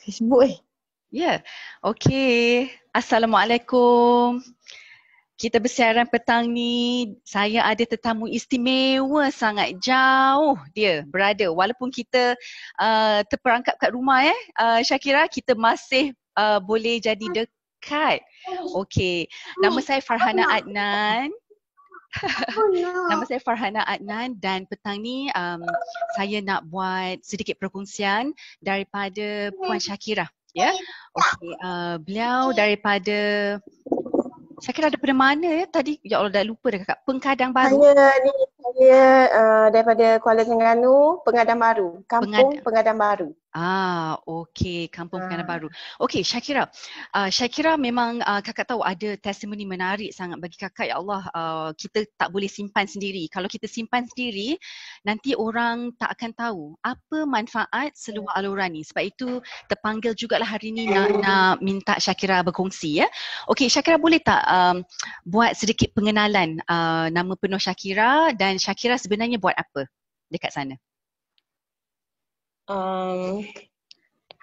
Facebook eh. Ya. Yeah. Okey. Assalamualaikum. Kita bersiaran petang ni, saya ada tetamu istimewa sangat jauh dia berada. Walaupun kita uh, terperangkap kat rumah eh, uh, Syakira, kita masih uh, boleh jadi dekat. Okey. Nama saya Farhana Adnan. Oh, Nama saya Farhana Adnan dan petang ni um, saya nak buat sedikit perkongsian daripada Puan Shakira. Ya, yeah? okay. Uh, beliau daripada Shakira daripada mana ya? Tadi ya Allah dah lupa dah kakak. Pengkadang baru. Saya ni saya uh, daripada Kuala Terengganu, Pengadam Baru, Kampung Pengad- Pengadam Baru. Ah, okey, Kampung ah. Pengadam Baru. Okey, Syakira. Uh, ah, Syakira memang uh, kakak tahu ada testimoni menarik sangat bagi kakak. Ya Allah, uh, kita tak boleh simpan sendiri. Kalau kita simpan sendiri, nanti orang tak akan tahu apa manfaat seluar hmm. alura ni. Sebab itu terpanggil jugalah hari ni nak, nak minta Syakira berkongsi ya. Okey, Syakira boleh tak um, buat sedikit pengenalan uh, nama penuh Syakira dan Shakira sebenarnya buat apa dekat sana? Um,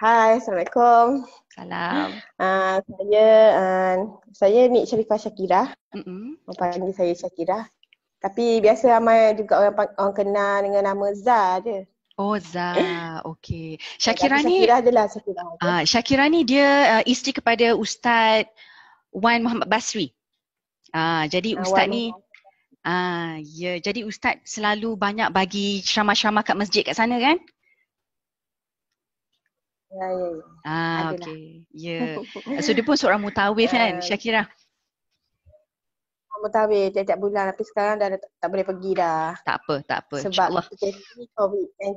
hai, Assalamualaikum. Salam. Uh, saya uh, saya ni Sharifah Shakira. Mm -mm. Panggil saya Shakira. Tapi biasa ramai juga orang, orang kenal dengan nama Zah je. Oh Zah, okay. Shakira ni, Shakira adalah Shakira. Uh, Shakira ni dia uh, isteri kepada Ustaz Wan Muhammad Basri. Uh, jadi ah, Ustaz Wan ni, Ah, ya. Jadi Ustaz selalu banyak bagi ceramah-ceramah kat masjid kat sana kan? Ya, ya, ya. Ah, Adalah. okay. Ya. Yeah. So dia pun seorang mutawif ya. kan, Syakira? Ah, mutawif, tiap-tiap bulan. Tapi sekarang dah tak boleh pergi dah. Tak apa, tak apa. Sebab ni COVID-19. Kan?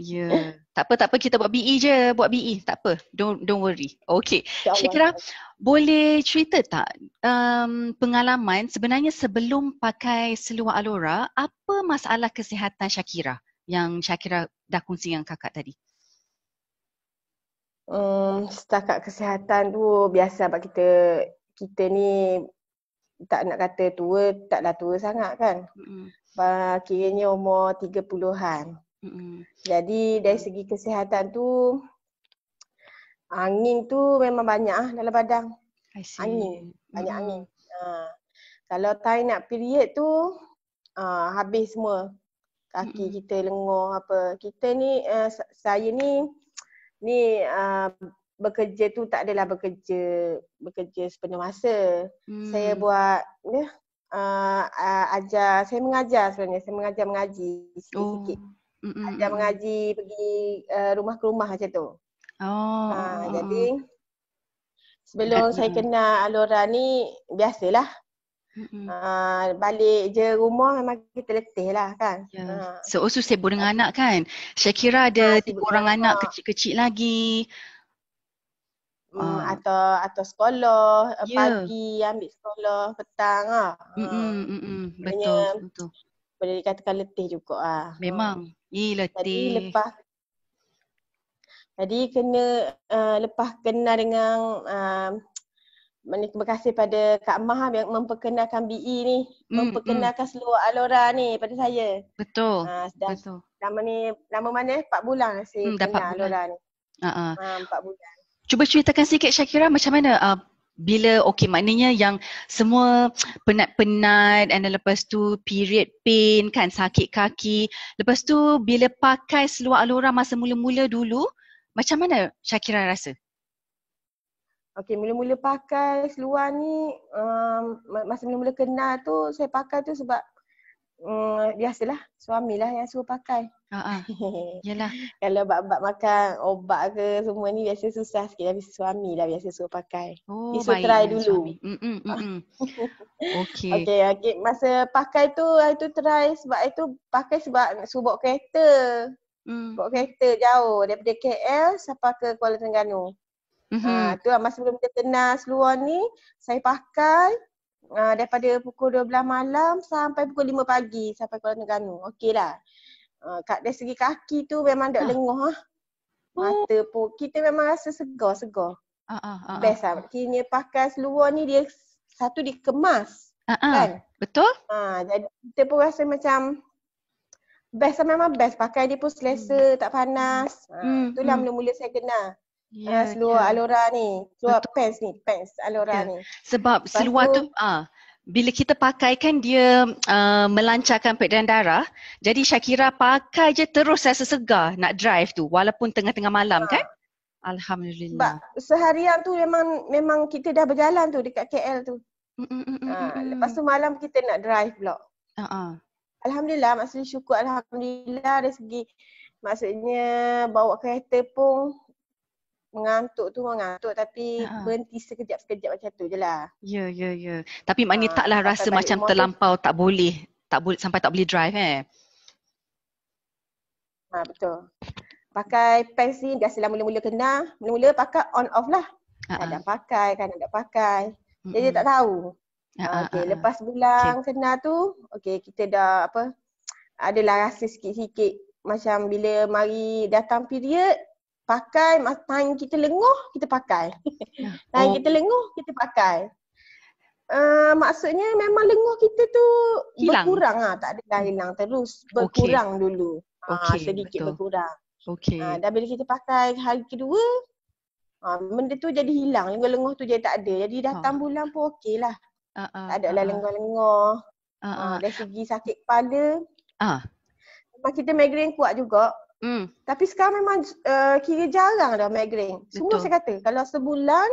Ya, yeah. tak apa tak apa kita buat BE je, buat BE, tak apa. Don't don't worry. Okay. Syakira, boleh cerita tak um, pengalaman sebenarnya sebelum pakai seluar Alora, apa masalah kesihatan Syakira yang Syakira dah kongsi dengan kakak tadi? Hmm, setakat kesihatan tu biasa sebab kita kita ni tak nak kata tua, taklah tua sangat kan. Hmm. Kiranya umur tiga puluhan. Jadi dari mm. segi kesihatan tu angin tu memang banyak ah dalam badan. Angin, banyak mm. angin. Ha. Kalau time nak period tu ha, habis semua kaki mm. kita lenguh apa. Kita ni uh, saya ni ni uh, bekerja tu tak adalah bekerja bekerja sepenuh masa. Mm. Saya buat ya uh, uh, ajar, saya mengajar sebenarnya, saya mengajar mengaji sikit-sikit. Oh. Mm-mm. Ajar mengaji pergi uh, rumah ke rumah macam tu. Oh. Ha, jadi sebelum mm. saya kena Alora ni biasalah. Uh, balik je rumah memang kita letih lah kan. Ya. Yeah. Uh. Oh, so, sibuk dengan ah. anak kan. Syakira ada ha, tiga orang anak, anak kecil-kecil lagi. Hmm, uh. atau atau sekolah yeah. Ya. pagi ambil sekolah petang ah. Uh. Betul, betul. Boleh dikatakan letih juga ah. Memang. Uh. I letih. Jadi lepas Jadi kena uh, lepas kenal dengan uh, terima kasih pada Kak Mah yang memperkenalkan BE ni, mm, memperkenalkan mm. seluruh Alora ni pada saya. Betul. Uh, sedang, betul. Nama ni nama mana eh? 4 bulan saya mm, kenal Alora ni. Ha, ha. ah. Uh-uh. Uh, 4 bulan. Cuba ceritakan sikit Syakira macam mana uh, bila okey maknanya yang semua penat-penat dan then lepas tu period pain kan sakit kaki lepas tu bila pakai seluar alora masa mula-mula dulu macam mana Shakira rasa Okey mula-mula pakai seluar ni um, masa mula-mula kenal tu saya pakai tu sebab Mm, biasalah suamilah yang suruh pakai. Ha uh Kalau bab-bab makan obat ke semua ni biasa susah sikit tapi lah. suami biasa suruh pakai. Oh, Isu try lah dulu. Okey. Okey, okay. masa pakai tu itu try sebab itu pakai sebab suruh bawa kereta. Mm. Bawa kereta jauh daripada KL sampai ke Kuala Terengganu. Mm-hmm. Ha, tu lah masa belum kita tenang seluar ni, saya pakai uh, daripada pukul 12 malam sampai pukul 5 pagi sampai Kuala Terengganu. Okeylah. Ah uh, dari segi kaki tu memang tak ah. lenguh ah. Oh. Mata pun kita memang rasa segar-segar. Ah, ah ah Best lah. Kini pakai seluar ni dia satu dikemas. uh-uh. kan? Betul? uh, jadi kita pun rasa macam best lah. memang best pakai dia pun selesa, hmm. tak panas. Ha uh, hmm. itulah hmm. mula-mula saya kenal. Ya, uh, seluar ya. alora ni, seluar Betul. pants ni, pants alora ya. ni. Sebab Lepas seluar tu, tu uh, bila kita pakai kan dia uh, melancarkan peredaran darah. Jadi Shakira pakai je terus rasa segar nak drive tu walaupun tengah-tengah malam ha. kan. Alhamdulillah. Sebab seharian tu memang memang kita dah berjalan tu dekat KL tu. Ha. Lepas tu malam kita nak drive pula. Uh-huh. Alhamdulillah maksudnya syukur Alhamdulillah dari segi maksudnya bawa kereta pun mengantuk tu mengantuk tapi uh-huh. berhenti sekejap-sekejap macam tu je lah. Ya, yeah, ya, yeah, ya. Yeah. Tapi maknanya uh, ha, taklah rasa tak macam terlampau tak boleh. Tak boleh sampai tak boleh drive eh. Ha, betul. Pakai pants ni biasalah mula-mula kena. Mula-mula pakai on off lah. Kadang uh-huh. pakai, kadang tak pakai. Jadi uh-huh. dia tak tahu. Uh-huh. Ah, okay, lepas bulan okay. kena tu, okay kita dah apa, adalah rasa sikit-sikit macam bila mari datang period, pakai tangan kita lenguh kita pakai tangan oh. kita lenguh kita pakai uh, maksudnya memang lenguh kita tu hilang. berkurang ah tak ada hilang terus berkurang okay. dulu ah, okay, sedikit betul. berkurang okey uh, dan bila kita pakai hari kedua uh, benda tu jadi hilang lenguh lenguh tu jadi tak ada jadi datang oh. bulan pun lah. uh, uh, tak ada lah uh, lenguh-lenguh uh, uh, uh, dari segi sakit kepala ah uh. Sebab kita migraine kuat juga Mm. Tapi sekarang memang uh, kira jarang dah migraine. Semua Betul. saya kata kalau sebulan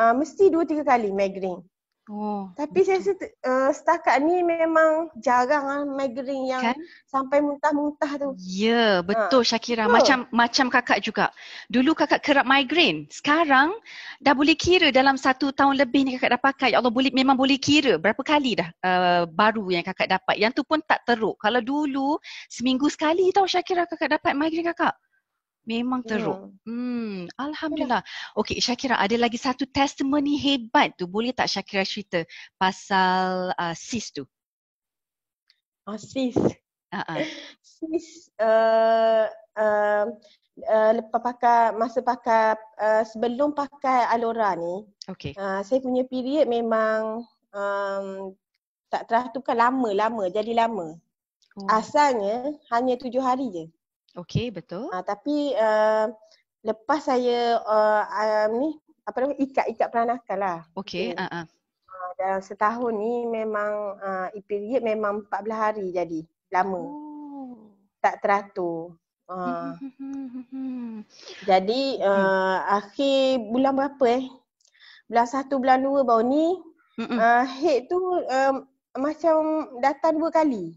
uh, mesti dua tiga kali migraine. Oh, Tapi saya rasa uh, eh, setakat ni memang jarang lah migraine yang kan? sampai muntah-muntah tu. Ya, yeah, betul ha. Syakira. Betul. Macam macam kakak juga. Dulu kakak kerap migraine. Sekarang dah boleh kira dalam satu tahun lebih ni kakak dah pakai. Ya Allah, boleh, memang boleh kira berapa kali dah uh, baru yang kakak dapat. Yang tu pun tak teruk. Kalau dulu seminggu sekali tau Syakira kakak dapat migraine kakak. Memang ya. teruk. Hmm. hmm. Alhamdulillah. Okey, Shakira ada lagi satu testimoni hebat tu. Boleh tak Shakira cerita pasal uh, sis tu? Oh, sis. Uh-uh. Sis uh, uh, uh, lepas pakai masa pakai uh, sebelum pakai Alora ni. Okey. Uh, saya punya period memang um, tak teratur kan lama-lama jadi lama. Oh. Asalnya hanya tujuh hari je. Okay, betul. Uh, tapi uh, lepas saya uh, um, ni apa nama ikat-ikat peranakan lah. Okay, okay. Uh-huh. Ah, uh, dalam setahun ni memang uh, eh, period memang 14 hari jadi lama. Oh. Tak teratur. Uh. jadi uh, akhir bulan berapa eh? Bulan satu, bulan dua baru ni uh, Head tu uh, macam datang dua kali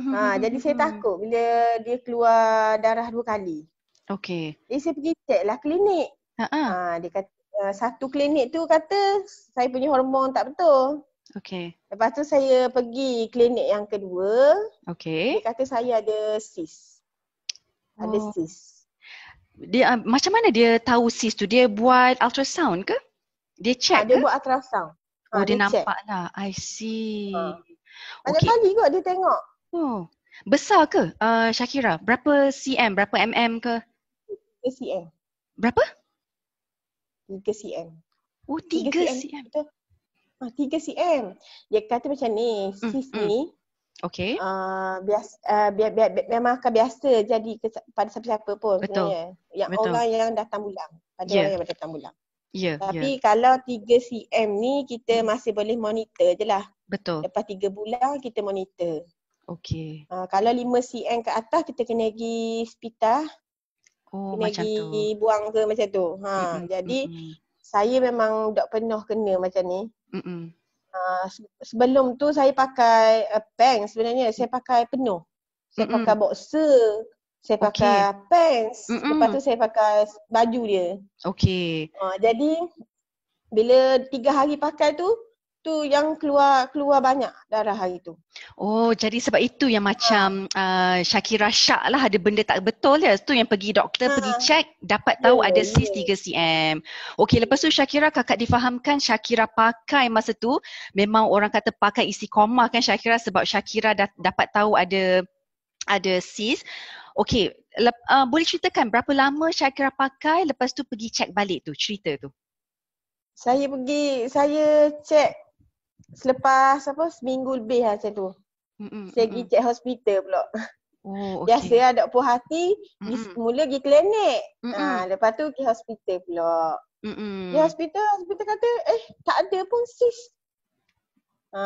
Ha, jadi saya mm-hmm. takut bila dia keluar darah dua kali. Okay. Jadi saya pergi cek lah klinik. Ha, dia kata uh, satu klinik tu kata saya punya hormon tak betul. Okay. Lepas tu saya pergi klinik yang kedua. Okay. Dia kata saya ada sis. Ada oh. sis. Dia uh, macam mana dia tahu sis tu? Dia buat ultrasound ke? Dia check ha, ke? Dia buat ultrasound. Ha, oh dia, dia nampak check. lah. I see. Ha. Banyak okay. kali kot dia tengok. Oh, besar ke uh, Shakira? Berapa cm? Berapa mm ke? 3 cm. Berapa? 3 cm. Oh, 3, 3 cm. cm. Ah, 3 cm. Dia kata macam ni, mm, sis mm, mm. ni. Okay. Uh, ah, biasa, uh, bi- bi- bi- memang akan biasa jadi pada siapa-siapa pun Betul. sebenarnya. Yang Betul. orang yang datang bulang. Pada yeah. orang yang datang bulang. Yeah, ya. Tapi yeah. kalau 3 cm ni kita masih boleh monitor je lah. Betul. Lepas 3 bulan kita monitor. Okey. Uh, kalau 5 cm ke atas kita kena pergi spita, Oh kena macam tu. buang ke macam tu. Ha mm-hmm. jadi mm-hmm. saya memang tak pernah kena macam ni. Mm-hmm. Uh, sebelum tu saya pakai uh, pants sebenarnya saya pakai penuh. Saya mm-hmm. pakai boxer. Saya pakai pants. Mm-mm. Lepas tu saya pakai baju dia. Okay. Uh, ah, jadi bila tiga hari pakai tu, tu yang keluar keluar banyak darah hari tu. Oh, jadi sebab itu yang macam ha. uh, Shakira syak lah ada benda tak betul ya. Tu yang pergi doktor ha. pergi check dapat tahu yeah, ada cyst yeah. 3 cm. Okey, lepas tu Shakira kakak difahamkan Shakira pakai masa tu memang orang kata pakai isi koma kan Shakira sebab Shakira dah dapat tahu ada ada cyst. Okey, uh, boleh ceritakan berapa lama Shakira pakai lepas tu pergi check balik tu cerita tu. Saya pergi, saya check selepas apa seminggu lebih lah macam tu. Mm-mm. Saya pergi check hospital pula. Oh, okay. Biasa lah dok puas hati, Mm-mm. mula pergi klinik. Ha, lepas tu pergi hospital pula. Mm-mm. Di hospital, hospital kata eh tak ada pun sis. Ha,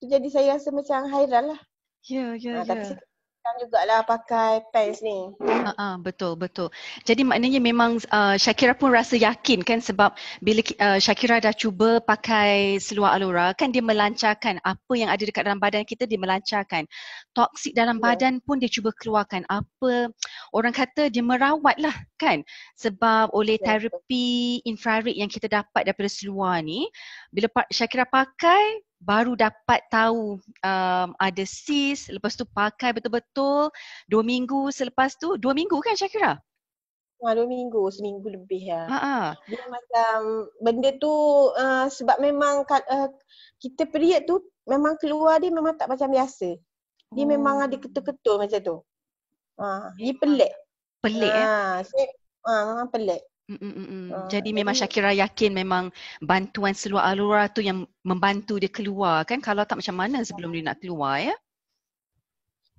tu jadi saya rasa macam hairan lah. Ya, yeah, ya, yeah, ha, ya. yeah kan jugalah pakai pants ni. Ha uh, uh, betul betul. Jadi maknanya memang uh, Shakira pun rasa yakin kan sebab bila uh, Shakira dah cuba pakai seluar alora kan dia melancarkan apa yang ada dekat dalam badan kita dia melancarkan. Toksik dalam yeah. badan pun dia cuba keluarkan. Apa orang kata dia merawat lah kan sebab oleh yeah. terapi infrared yang kita dapat daripada seluar ni bila Shakira pakai baru dapat tahu um, ada sis lepas tu pakai betul-betul dua minggu selepas tu dua minggu kan Syakira? Ha, dua minggu, seminggu lebih ya Ha. Dia macam benda tu uh, sebab memang uh, kita period tu memang keluar dia memang tak macam biasa. Dia oh. memang ada oh. ketul-ketul macam tu. Ha, dia pelik. Pelik ha, eh? Ha, memang pelik. Mm-mm. Uh, mm, mm, mm. ah, jadi memang Shakira yakin memang bantuan seluar Alora tu yang membantu dia keluar kan kalau tak macam mana sebelum dia nak keluar ya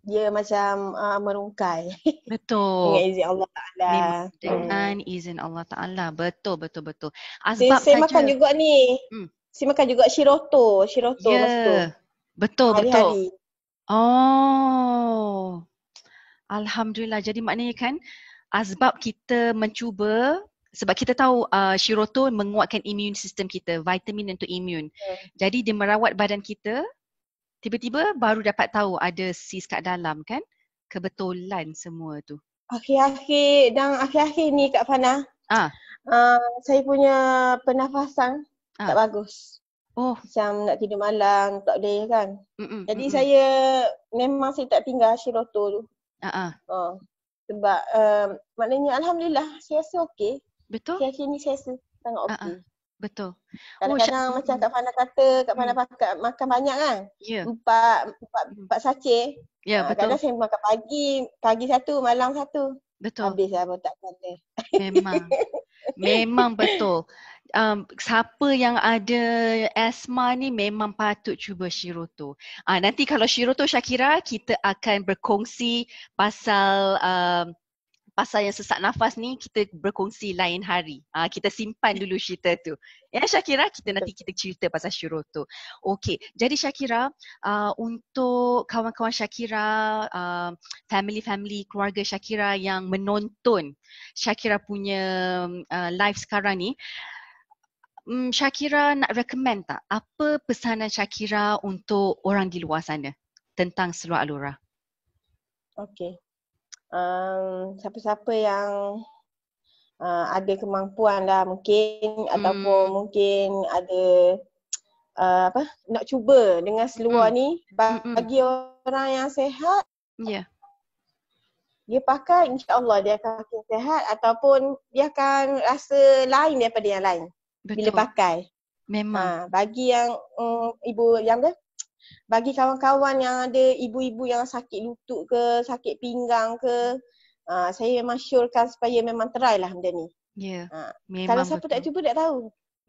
dia macam uh, merungkai betul dengan izin Allah Taala dengan hmm. izin Allah Taala betul betul betul asbab saya makan juga ni hmm. saya makan juga shiroto shiroto yeah. Ya. tu betul Hari-hari. betul oh alhamdulillah jadi maknanya kan Azbab kita mencuba sebab kita tahu uh, Shiroto menguatkan imun sistem kita, vitamin untuk imun. Yeah. Jadi dia merawat badan kita, tiba-tiba baru dapat tahu ada sis kat dalam kan. Kebetulan semua tu. Akhir-akhir dan akhir-akhir ni Kak Fana, ah. uh, saya punya pernafasan ah. tak bagus. Oh. Macam nak tidur malam, tak boleh kan. Mm-mm, Jadi mm-mm. saya memang saya tak tinggal Shiroto tu. Ah. Uh. Sebab uh, maknanya Alhamdulillah saya rasa okey. Betul. Akhir-akhir ni saya rasa sangat ah, okey. Uh-uh. Betul. Oh, Kadang-kadang oh, macam Kak Fana kata, Kak Fana hmm. makan, banyak kan? Ya. Yeah. Empat, empat, hmm. empat sake. Ya, yeah, betul. Kadang-kadang saya makan pagi, pagi satu, malam satu. Betul. Habis lah pun tak Memang. Memang betul. Um, siapa yang ada asma ni memang patut cuba Shiroto. Ah uh, nanti kalau Shiroto Shakira kita akan berkongsi pasal um, pasal yang sesak nafas ni kita berkongsi lain hari. Uh, kita simpan ya. dulu cerita tu. Ya Shakira, kita nanti kita cerita pasal syuruh tu. Okey, jadi Shakira, uh, ah, untuk kawan-kawan Shakira, uh, ah, family-family, keluarga Shakira yang menonton Shakira punya uh, live sekarang ni, um, mm, Shakira nak recommend tak apa pesanan Shakira untuk orang di luar sana tentang seluar alura? Okey um, siapa-siapa yang uh, ada kemampuan lah mungkin hmm. ataupun mungkin ada uh, apa nak cuba dengan seluar hmm. ni bagi hmm. orang yang sehat ya yeah. dia pakai insyaallah dia akan makin sehat ataupun dia akan rasa lain daripada yang lain Betul. bila pakai memang ha, bagi yang um, ibu yang dah bagi kawan-kawan yang ada ibu-ibu yang sakit lutut ke, sakit pinggang ke, uh, saya memang syorkan supaya memang try lah benda ni. Ya, yeah, ha. memang Kalau siapa betul. tak cuba, tak tahu.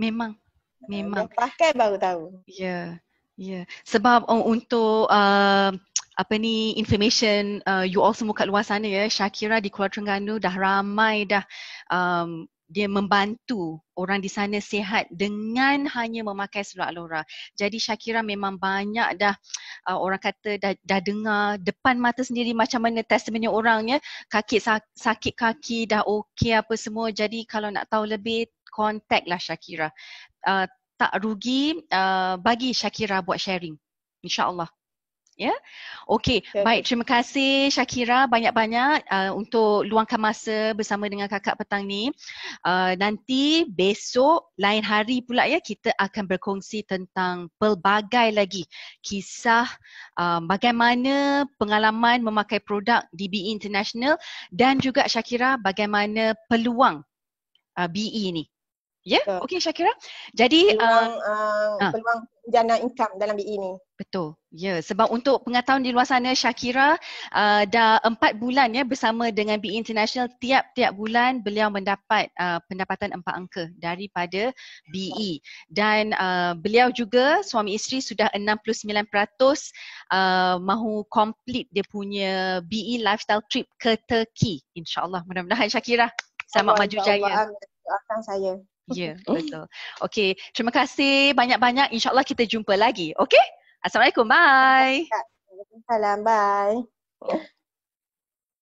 Memang, ha, memang. Dia pakai baru tahu. Ya, yeah, ya. Yeah. Sebab um, untuk uh, apa ni information uh, you all semua kat luar sana ya Shakira di Kuala Terengganu dah ramai dah um, dia membantu orang di sana sihat dengan hanya memakai seluar alora. Jadi Shakira memang banyak dah uh, orang kata dah, dah dengar depan mata sendiri macam mana testimoni orangnya kaki sakit kaki dah okey apa semua. Jadi kalau nak tahu lebih contactlah Shakira. Uh, tak rugi uh, bagi Shakira buat sharing. insya Allah. Ya. Okey, okay. baik terima kasih Shakira banyak-banyak uh, untuk luangkan masa bersama dengan kakak petang ni. Uh, nanti besok lain hari pula ya kita akan berkongsi tentang pelbagai lagi kisah uh, bagaimana pengalaman memakai produk DBE International dan juga Shakira bagaimana peluang uh, BE ni Ya, yeah? so, okey Syakira. Jadi peluang, uh, uh, uh, peluang jana income dalam BE ini. Betul. Ya, yeah. sebab untuk pengetahuan di luar sana Syakira uh, dah empat bulan ya bersama dengan BE International tiap-tiap bulan beliau mendapat uh, pendapatan empat angka daripada BE dan uh, beliau juga suami isteri sudah 69% uh, mahu complete dia punya BE lifestyle trip ke Turki. Insya-Allah mudah-mudahan Syakira selamat Allah, maju jaya. Allah, akan saya Ya, yeah, betul. Okay, terima kasih banyak-banyak. InsyaAllah kita jumpa lagi. Okay? Assalamualaikum. Bye. Waalaikumsalam. Bye. Oh.